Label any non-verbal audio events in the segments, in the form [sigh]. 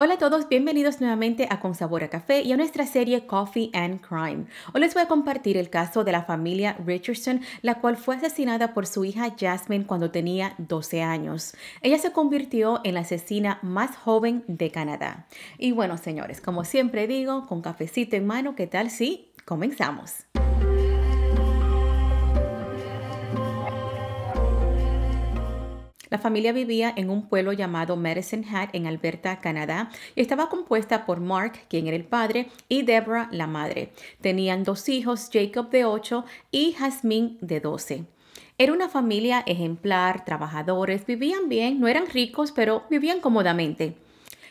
Hola a todos, bienvenidos nuevamente a Con Sabor a Café y a nuestra serie Coffee and Crime. Hoy les voy a compartir el caso de la familia Richardson, la cual fue asesinada por su hija Jasmine cuando tenía 12 años. Ella se convirtió en la asesina más joven de Canadá. Y bueno, señores, como siempre digo, con cafecito en mano, ¿qué tal si comenzamos? La familia vivía en un pueblo llamado Medicine Hat en Alberta, Canadá, y estaba compuesta por Mark, quien era el padre, y Deborah, la madre. Tenían dos hijos, Jacob de 8 y Jasmine de 12. Era una familia ejemplar, trabajadores, vivían bien, no eran ricos, pero vivían cómodamente.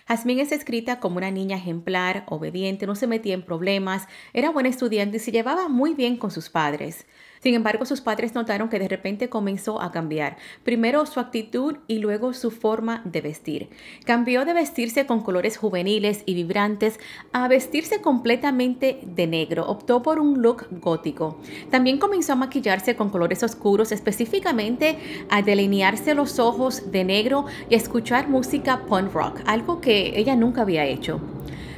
Jasmine es escrita como una niña ejemplar, obediente, no se metía en problemas, era buena estudiante y se llevaba muy bien con sus padres. Sin embargo, sus padres notaron que de repente comenzó a cambiar, primero su actitud y luego su forma de vestir. Cambió de vestirse con colores juveniles y vibrantes a vestirse completamente de negro, optó por un look gótico. También comenzó a maquillarse con colores oscuros, específicamente a delinearse los ojos de negro y escuchar música punk rock, algo que ella nunca había hecho.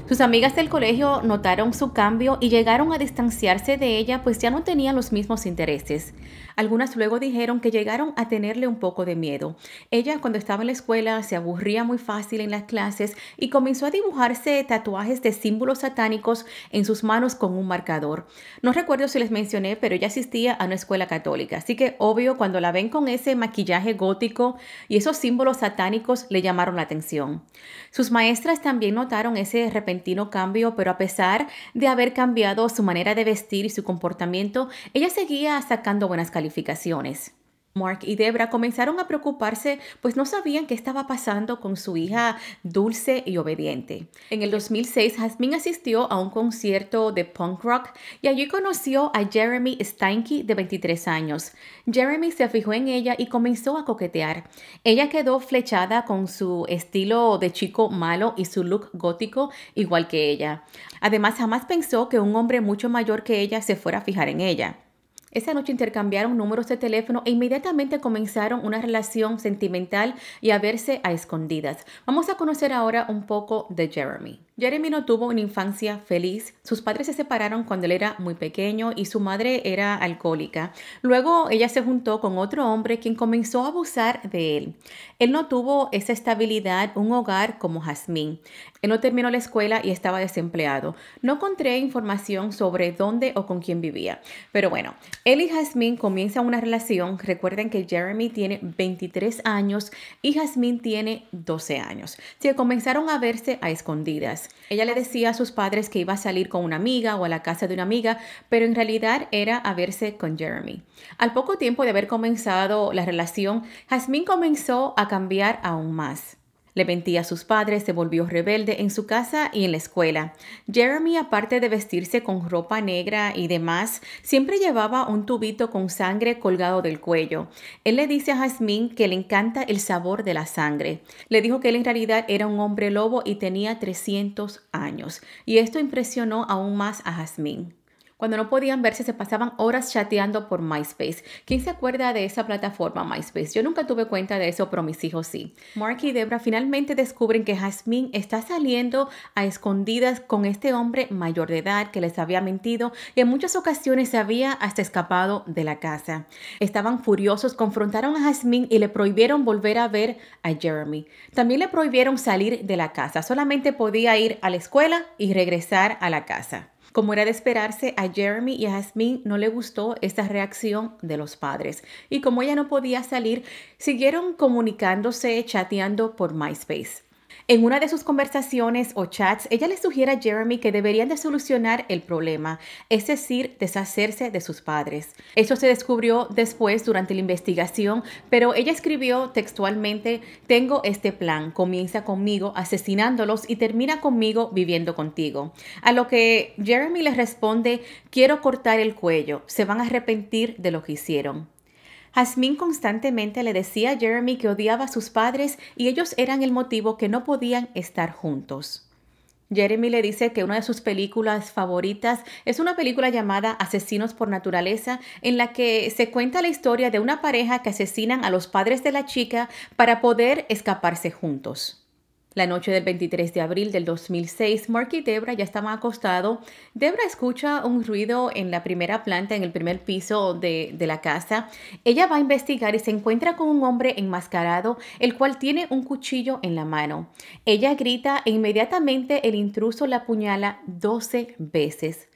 Sus amigas del colegio notaron su cambio y llegaron a distanciarse de ella pues ya no tenían los mismos intereses. Algunas luego dijeron que llegaron a tenerle un poco de miedo. Ella cuando estaba en la escuela se aburría muy fácil en las clases y comenzó a dibujarse tatuajes de símbolos satánicos en sus manos con un marcador. No recuerdo si les mencioné, pero ella asistía a una escuela católica, así que obvio cuando la ven con ese maquillaje gótico y esos símbolos satánicos le llamaron la atención. Sus maestras también notaron ese repentino cambio, pero a pesar de haber cambiado su manera de vestir y su comportamiento, ella seguía sacando buenas calificaciones. Mark y Debra comenzaron a preocuparse, pues no sabían qué estaba pasando con su hija dulce y obediente. En el 2006, Jasmine asistió a un concierto de punk rock y allí conoció a Jeremy Steinke, de 23 años. Jeremy se fijó en ella y comenzó a coquetear. Ella quedó flechada con su estilo de chico malo y su look gótico, igual que ella. Además, jamás pensó que un hombre mucho mayor que ella se fuera a fijar en ella. Esa noche intercambiaron números de teléfono e inmediatamente comenzaron una relación sentimental y a verse a escondidas. Vamos a conocer ahora un poco de Jeremy. Jeremy no tuvo una infancia feliz. Sus padres se separaron cuando él era muy pequeño y su madre era alcohólica. Luego ella se juntó con otro hombre quien comenzó a abusar de él. Él no tuvo esa estabilidad, un hogar como Jazmín. Él no terminó la escuela y estaba desempleado. No encontré información sobre dónde o con quién vivía. Pero bueno, él y Jazmín comienzan una relación. Recuerden que Jeremy tiene 23 años y Jazmín tiene 12 años. Se comenzaron a verse a escondidas. Ella le decía a sus padres que iba a salir con una amiga o a la casa de una amiga, pero en realidad era a verse con Jeremy. Al poco tiempo de haber comenzado la relación, Jasmine comenzó a cambiar aún más. Le mentía a sus padres, se volvió rebelde en su casa y en la escuela. Jeremy, aparte de vestirse con ropa negra y demás, siempre llevaba un tubito con sangre colgado del cuello. Él le dice a Jasmine que le encanta el sabor de la sangre. Le dijo que él en realidad era un hombre lobo y tenía 300 años. Y esto impresionó aún más a Jasmine. Cuando no podían verse, se pasaban horas chateando por MySpace. ¿Quién se acuerda de esa plataforma MySpace? Yo nunca tuve cuenta de eso, pero mis hijos sí. Mark y Debra finalmente descubren que Jasmine está saliendo a escondidas con este hombre mayor de edad que les había mentido y en muchas ocasiones se había hasta escapado de la casa. Estaban furiosos, confrontaron a Jasmine y le prohibieron volver a ver a Jeremy. También le prohibieron salir de la casa, solamente podía ir a la escuela y regresar a la casa. Como era de esperarse, a Jeremy y a Jasmine no le gustó esta reacción de los padres y como ella no podía salir, siguieron comunicándose, chateando por MySpace. En una de sus conversaciones o chats, ella le sugiere a Jeremy que deberían de solucionar el problema, es decir, deshacerse de sus padres. Eso se descubrió después durante la investigación, pero ella escribió textualmente, tengo este plan, comienza conmigo asesinándolos y termina conmigo viviendo contigo. A lo que Jeremy le responde, quiero cortar el cuello, se van a arrepentir de lo que hicieron. Jasmine constantemente le decía a Jeremy que odiaba a sus padres y ellos eran el motivo que no podían estar juntos. Jeremy le dice que una de sus películas favoritas es una película llamada Asesinos por Naturaleza, en la que se cuenta la historia de una pareja que asesinan a los padres de la chica para poder escaparse juntos. La noche del 23 de abril del 2006, Mark y Debra ya estaban acostados. Debra escucha un ruido en la primera planta, en el primer piso de, la casa. Ella va a investigar y se encuentra con un hombre enmascarado, el cual tiene un cuchillo en la mano. Ella grita e inmediatamente el intruso la apuñala 12 veces.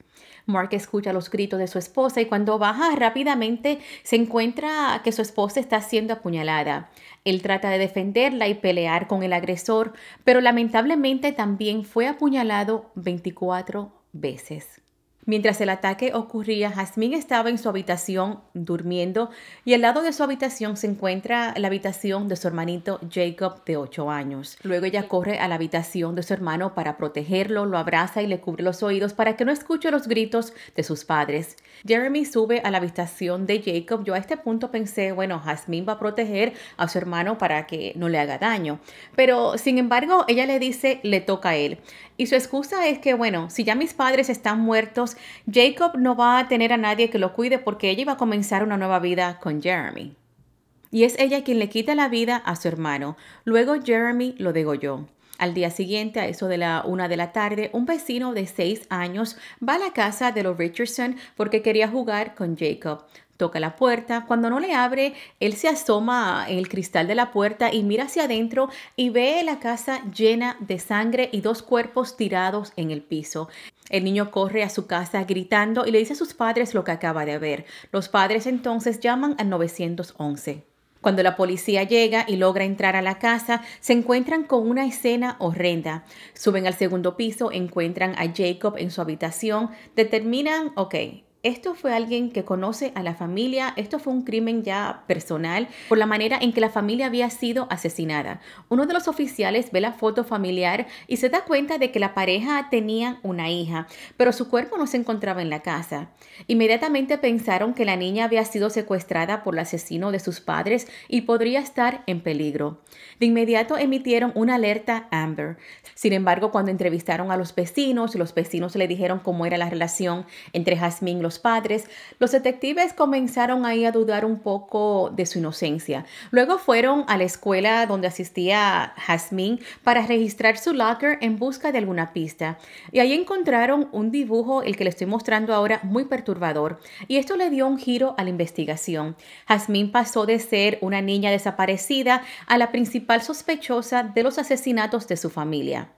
Mark escucha los gritos de su esposa y cuando baja rápidamente se encuentra que su esposa está siendo apuñalada. Él trata de defenderla y pelear con el agresor, pero lamentablemente también fue apuñalado 24 veces. Mientras el ataque ocurría, Jasmine estaba en su habitación durmiendo y al lado de su habitación se encuentra la habitación de su hermanito Jacob de 8 años. Luego ella corre a la habitación de su hermano para protegerlo, lo abraza y le cubre los oídos para que no escuche los gritos de sus padres. Jeremy sube a la habitación de Jacob. Yo a este punto pensé, bueno, Jasmine va a proteger a su hermano para que no le haga daño. Pero sin embargo, ella le dice, le toca a él. Y su excusa es que, bueno, si ya mis padres están muertos, Jacob no va a tener a nadie que lo cuide porque ella iba a comenzar una nueva vida con Jeremy. Y es ella quien le quita la vida a su hermano. Luego Jeremy lo degolló. Al día siguiente, a eso de la una de la tarde, un vecino de seis años va a la casa de los Richardson porque quería jugar con Jacob. Toca la puerta, cuando no le abre, él se asoma en el cristal de la puerta y mira hacia adentro y ve la casa llena de sangre y dos cuerpos tirados en el piso. El niño corre a su casa gritando y le dice a sus padres lo que acaba de ver. Los padres entonces llaman al 911. Cuando la policía llega y logra entrar a la casa, se encuentran con una escena horrenda. Suben al segundo piso, encuentran a Jacob en su habitación, determinan, ok, esto fue alguien que conoce a la familia, esto fue un crimen ya personal por la manera en que la familia había sido asesinada. Uno de los oficiales ve la foto familiar y se da cuenta de que la pareja tenía una hija, pero su cuerpo no se encontraba en la casa. Inmediatamente pensaron que la niña había sido secuestrada por el asesino de sus padres y podría estar en peligro. De inmediato emitieron una alerta Amber. Sin embargo, cuando entrevistaron a los vecinos, los vecinos le dijeron cómo era la relación entre Jasmine y los padres, los detectives comenzaron ahí a dudar un poco de su inocencia. Luego fueron a la escuela donde asistía Jasmine para registrar su locker en busca de alguna pista. Y ahí encontraron un dibujo, el que le estoy mostrando ahora, muy perturbador. Y esto le dio un giro a la investigación. Jasmine pasó de ser una niña desaparecida a la principal sospechosa de los asesinatos de su familia.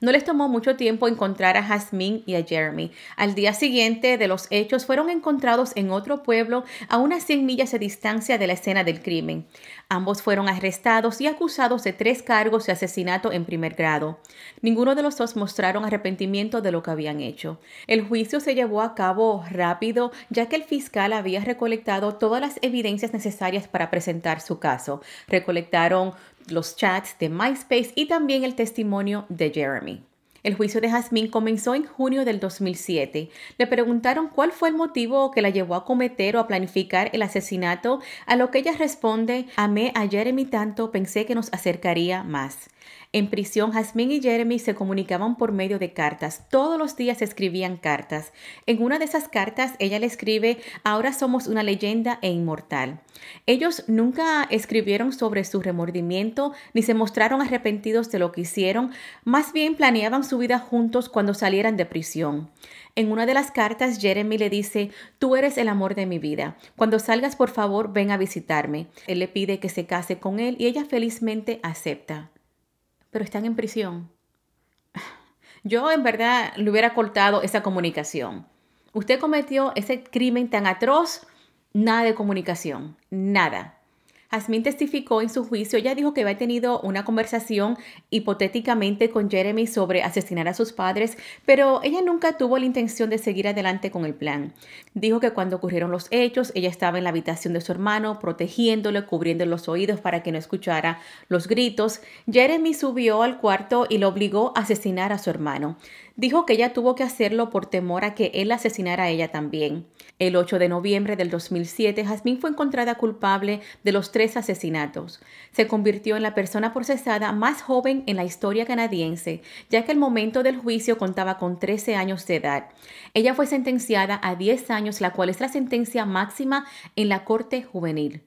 No les tomó mucho tiempo encontrar a Jasmine y a Jeremy. Al día siguiente de los hechos fueron encontrados en otro pueblo a unas 100 millas de distancia de la escena del crimen. Ambos fueron arrestados y acusados de tres cargos de asesinato en primer grado. Ninguno de los dos mostraron arrepentimiento de lo que habían hecho. El juicio se llevó a cabo rápido ya que el fiscal había recolectado todas las evidencias necesarias para presentar su caso. Recolectaron los chats de MySpace y también el testimonio de Jeremy. El juicio de Jasmine comenzó en junio del 2007. Le preguntaron cuál fue el motivo que la llevó a cometer o a planificar el asesinato, a lo que ella responde, amé a Jeremy tanto, pensé que nos acercaría más. En prisión, Jasmine y Jeremy se comunicaban por medio de cartas. Todos los días escribían cartas. En una de esas cartas, ella le escribe, ahora somos una leyenda e inmortal. Ellos nunca escribieron sobre su remordimiento ni se mostraron arrepentidos de lo que hicieron, más bien planeaban su vida juntos cuando salieran de prisión. En una de las cartas, Jeremy le dice, tú eres el amor de mi vida. Cuando salgas, por favor, ven a visitarme. Él le pide que se case con él y ella felizmente acepta pero están en prisión. Yo en verdad le hubiera cortado esa comunicación. Usted cometió ese crimen tan atroz, nada de comunicación, nada. Jasmine testificó en su juicio, ella dijo que había tenido una conversación hipotéticamente con Jeremy sobre asesinar a sus padres, pero ella nunca tuvo la intención de seguir adelante con el plan. Dijo que cuando ocurrieron los hechos, ella estaba en la habitación de su hermano, protegiéndolo, cubriendo los oídos para que no escuchara los gritos. Jeremy subió al cuarto y lo obligó a asesinar a su hermano dijo que ella tuvo que hacerlo por temor a que él asesinara a ella también. El 8 de noviembre del 2007, Jasmine fue encontrada culpable de los tres asesinatos. Se convirtió en la persona procesada más joven en la historia canadiense, ya que el momento del juicio contaba con 13 años de edad. Ella fue sentenciada a 10 años, la cual es la sentencia máxima en la Corte Juvenil.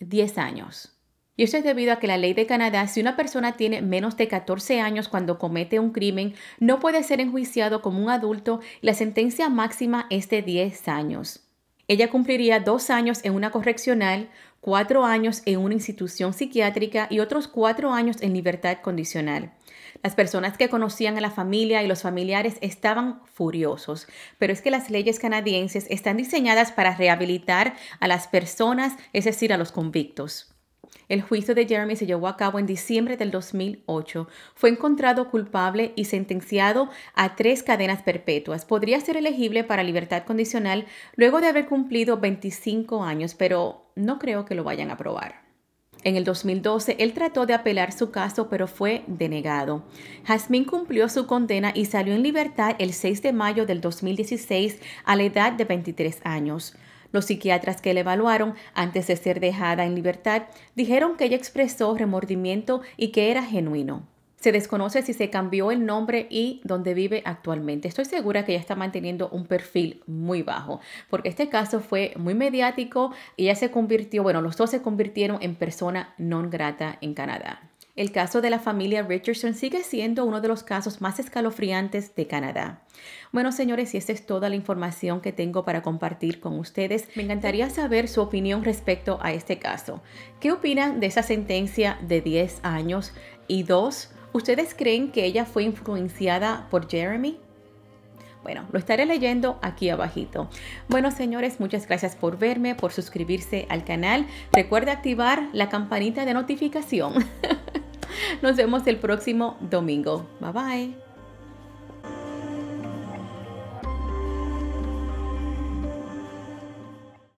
10 años. Y eso es debido a que la ley de Canadá, si una persona tiene menos de 14 años cuando comete un crimen, no puede ser enjuiciado como un adulto y la sentencia máxima es de 10 años. Ella cumpliría dos años en una correccional, cuatro años en una institución psiquiátrica y otros cuatro años en libertad condicional. Las personas que conocían a la familia y los familiares estaban furiosos, pero es que las leyes canadienses están diseñadas para rehabilitar a las personas, es decir, a los convictos. El juicio de Jeremy se llevó a cabo en diciembre del 2008. Fue encontrado culpable y sentenciado a tres cadenas perpetuas. Podría ser elegible para libertad condicional luego de haber cumplido 25 años, pero no creo que lo vayan a probar. En el 2012, él trató de apelar su caso, pero fue denegado. Jasmine cumplió su condena y salió en libertad el 6 de mayo del 2016 a la edad de 23 años. Los psiquiatras que la evaluaron antes de ser dejada en libertad dijeron que ella expresó remordimiento y que era genuino. Se desconoce si se cambió el nombre y dónde vive actualmente. Estoy segura que ella está manteniendo un perfil muy bajo, porque este caso fue muy mediático y ella se convirtió, bueno, los dos se convirtieron en persona non grata en Canadá el caso de la familia Richardson sigue siendo uno de los casos más escalofriantes de Canadá. Bueno, señores, y esta es toda la información que tengo para compartir con ustedes. Me encantaría saber su opinión respecto a este caso. ¿Qué opinan de esa sentencia de 10 años? Y dos, ¿ustedes creen que ella fue influenciada por Jeremy? Bueno, lo estaré leyendo aquí abajito. Bueno, señores, muchas gracias por verme, por suscribirse al canal. Recuerde activar la campanita de notificación. [laughs] Nos vemos el próximo domingo. Bye bye.